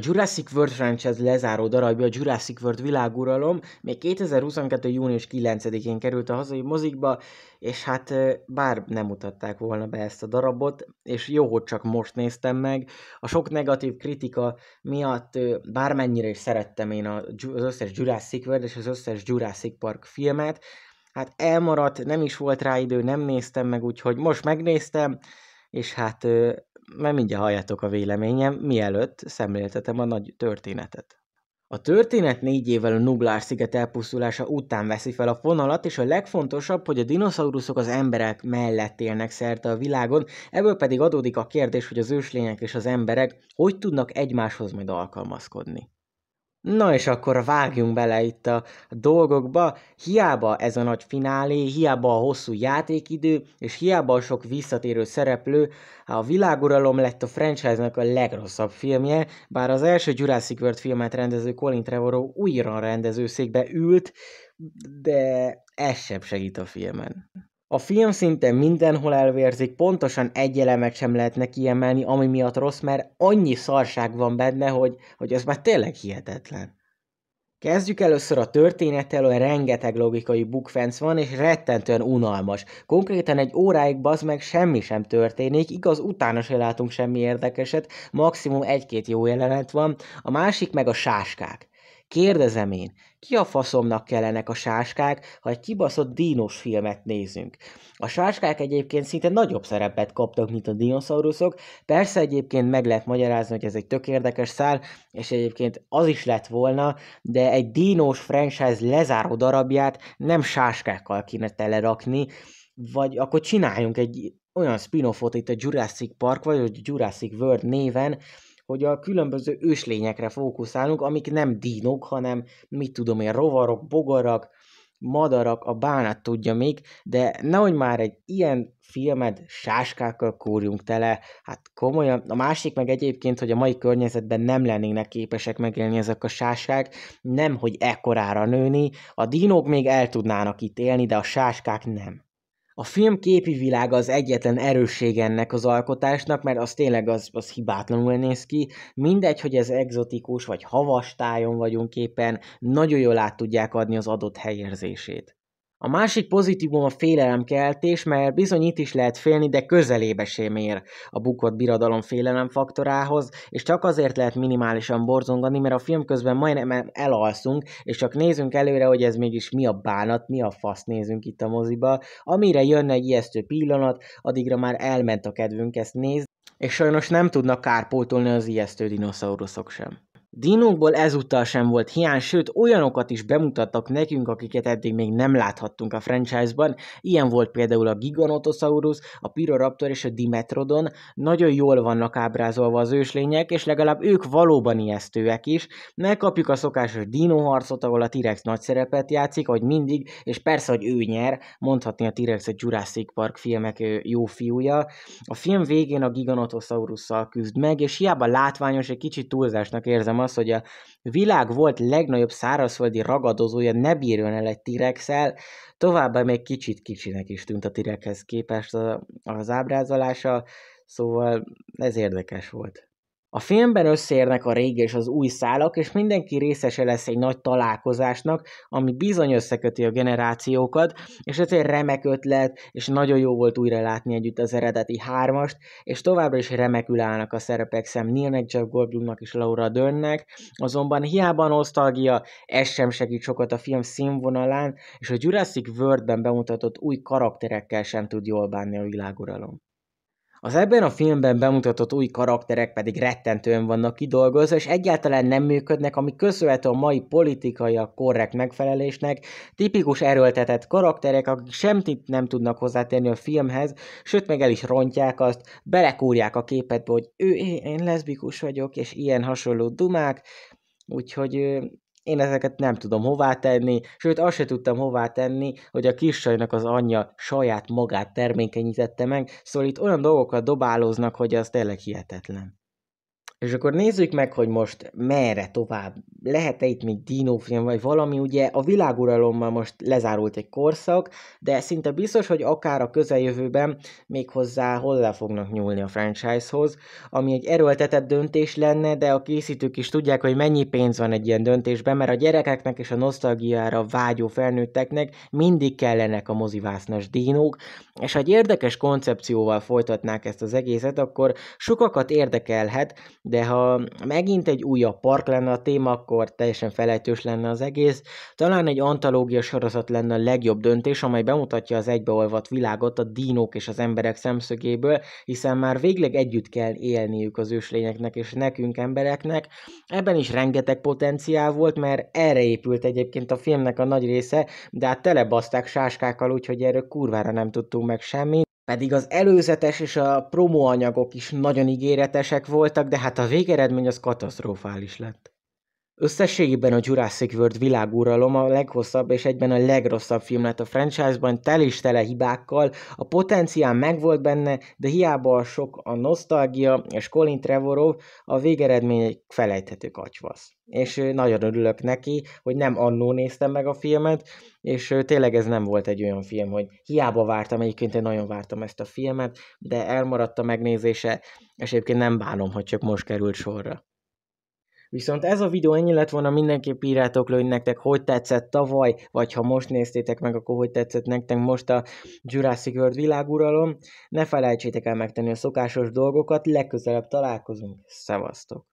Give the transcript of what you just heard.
A Jurassic World franchise lezáró darabja, a Jurassic World világuralom még 2022. június 9-én került a hazai mozikba, és hát bár nem mutatták volna be ezt a darabot, és jó, hogy csak most néztem meg, a sok negatív kritika miatt bármennyire is szerettem én az összes Jurassic World és az összes Jurassic Park filmet, hát elmaradt, nem is volt rá idő, nem néztem meg, úgyhogy most megnéztem, és hát mert mindjárt halljátok a véleményem, mielőtt szemléltetem a nagy történetet. A történet négy évvel a Nublár sziget elpusztulása után veszi fel a fonalat, és a legfontosabb, hogy a dinoszauruszok az emberek mellett élnek szerte a világon, ebből pedig adódik a kérdés, hogy az őslények és az emberek hogy tudnak egymáshoz majd alkalmazkodni. Na és akkor vágjunk bele itt a dolgokba. Hiába ez a nagy finálé, hiába a hosszú játékidő, és hiába a sok visszatérő szereplő, a világuralom lett a franchise-nak a legrosszabb filmje, bár az első Jurassic World filmet rendező Colin Trevorrow újra rendezőszékbe ült, de ez sem segít a filmen. A film szinte mindenhol elvérzik, pontosan egy elemet sem lehetne kiemelni, ami miatt rossz, mert annyi szarság van benne, hogy, hogy ez már tényleg hihetetlen. Kezdjük először a történettel, hogy rengeteg logikai bukfenc van, és rettentően unalmas. Konkrétan egy óráig baz meg semmi sem történik, igaz, utána se látunk semmi érdekeset, maximum egy-két jó jelenet van, a másik meg a sáskák. Kérdezem én, ki a faszomnak kellenek a sáskák, ha egy kibaszott dínos filmet nézünk? A sáskák egyébként szinte nagyobb szerepet kaptak, mint a dinoszauruszok. Persze egyébként meg lehet magyarázni, hogy ez egy tök érdekes szál, és egyébként az is lett volna, de egy dínos franchise lezáró darabját nem sáskákkal kéne telerakni, vagy akkor csináljunk egy olyan spin-offot itt a Jurassic Park, vagy a Jurassic World néven, hogy a különböző őslényekre fókuszálunk, amik nem dínok, hanem mit tudom én, rovarok, bogarak, madarak, a bánat tudja még, de nehogy már egy ilyen filmed sáskákkal kúrjunk tele, hát komolyan. A másik meg egyébként, hogy a mai környezetben nem lennének képesek megélni ezek a sáskák, nem hogy ekkorára nőni, a dinók még el tudnának itt élni, de a sáskák nem. A film képi világa az egyetlen erősség ennek az alkotásnak, mert az tényleg az, az hibátlanul néz ki. Mindegy, hogy ez egzotikus, vagy havastájon vagyunk éppen, nagyon jól át tudják adni az adott helyérzését. A másik pozitívum a félelemkeltés, mert bizony itt is lehet félni, de közelébe sem ér a bukott birodalom félelemfaktorához, és csak azért lehet minimálisan borzongani, mert a film közben majdnem elalszunk, és csak nézünk előre, hogy ez mégis mi a bánat, mi a fasz nézünk itt a moziba. Amire jönne egy ijesztő pillanat, addigra már elment a kedvünk ezt nézni, és sajnos nem tudnak kárpótolni az ijesztő dinoszauruszok sem. Dinókból ezúttal sem volt hiány, sőt olyanokat is bemutattak nekünk, akiket eddig még nem láthattunk a franchise-ban. Ilyen volt például a Giganotosaurus, a Pyroraptor és a Dimetrodon. Nagyon jól vannak ábrázolva az őslények, és legalább ők valóban ijesztőek is. Megkapjuk a szokásos dinóharcot, ahol a T-rex nagy szerepet játszik, ahogy mindig, és persze, hogy ő nyer, mondhatni a T-rex a Jurassic Park filmek jó fiúja. A film végén a Giganotosaurus-szal küzd meg, és hiába látványos, egy kicsit túlzásnak érzem az, hogy a világ volt legnagyobb szárazföldi ragadozója ne bírjon el egy tirekszel, továbbá még kicsit kicsinek is tűnt a tirekhez képest az ábrázolása, szóval ez érdekes volt. A filmben összeérnek a régi és az új szálak, és mindenki részese lesz egy nagy találkozásnak, ami bizony összeköti a generációkat, és ez egy remek ötlet, és nagyon jó volt újra látni együtt az eredeti hármast, és továbbra is remekül állnak a szerepek szem Neilnek, Jeff Goldblumnak és Laura Dönnek, azonban hiába nosztalgia, ez sem segít sokat a film színvonalán, és a Jurassic World-ben bemutatott új karakterekkel sem tud jól bánni a világuralom. Az ebben a filmben bemutatott új karakterek pedig rettentően vannak kidolgozva, és egyáltalán nem működnek, ami köszönhető a mai politikai a korrekt megfelelésnek. Tipikus erőltetett karakterek, akik semmit nem tudnak hozzátenni a filmhez, sőt meg el is rontják azt, belekúrják a képetbe, hogy ő, én leszbikus vagyok, és ilyen hasonló dumák, úgyhogy én ezeket nem tudom hová tenni, sőt azt se tudtam hová tenni, hogy a kisajnak az anyja saját magát termékenyítette meg, szóval itt olyan dolgokat dobálóznak, hogy az tényleg hihetetlen. És akkor nézzük meg, hogy most merre tovább. Lehet-e itt még dinófilm, vagy valami? Ugye a világuralommal most lezárult egy korszak, de szinte biztos, hogy akár a közeljövőben még hozzá hozzá fognak nyúlni a franchisehoz, ami egy erőltetett döntés lenne, de a készítők is tudják, hogy mennyi pénz van egy ilyen döntésben, mert a gyerekeknek és a nosztalgiára vágyó felnőtteknek mindig kellenek a mozivásznas dinók, és ha egy érdekes koncepcióval folytatnák ezt az egészet, akkor sokakat érdekelhet, de ha megint egy újabb park lenne a téma, akkor teljesen felejtős lenne az egész. Talán egy antológia sorozat lenne a legjobb döntés, amely bemutatja az egybeolvat világot a dínók és az emberek szemszögéből, hiszen már végleg együtt kell élniük az őslényeknek és nekünk embereknek. Ebben is rengeteg potenciál volt, mert erre épült egyébként a filmnek a nagy része, de hát telebaszták sáskákkal, úgyhogy erről kurvára nem tudtunk meg semmit. Pedig az előzetes és a promóanyagok is nagyon ígéretesek voltak, de hát a végeredmény az katasztrofális lett. Összességében a Jurassic World világuralom a leghosszabb és egyben a legrosszabb film lett a franchise-ban, tel is tele hibákkal, a potenciál megvolt benne, de hiába a sok a nosztalgia, és Colin Trevorov a végeredmény egy felejthető kacsvasz. És nagyon örülök neki, hogy nem annó néztem meg a filmet, és tényleg ez nem volt egy olyan film, hogy hiába vártam, egyébként én nagyon vártam ezt a filmet, de elmaradt a megnézése, és egyébként nem bánom, hogy csak most került sorra. Viszont ez a videó ennyi lett volna, mindenképp írjátok le, hogy nektek hogy tetszett tavaly, vagy ha most néztétek meg, akkor hogy tetszett nektek most a Jurassic World világuralom. Ne felejtsétek el megtenni a szokásos dolgokat, legközelebb találkozunk. Szevasztok!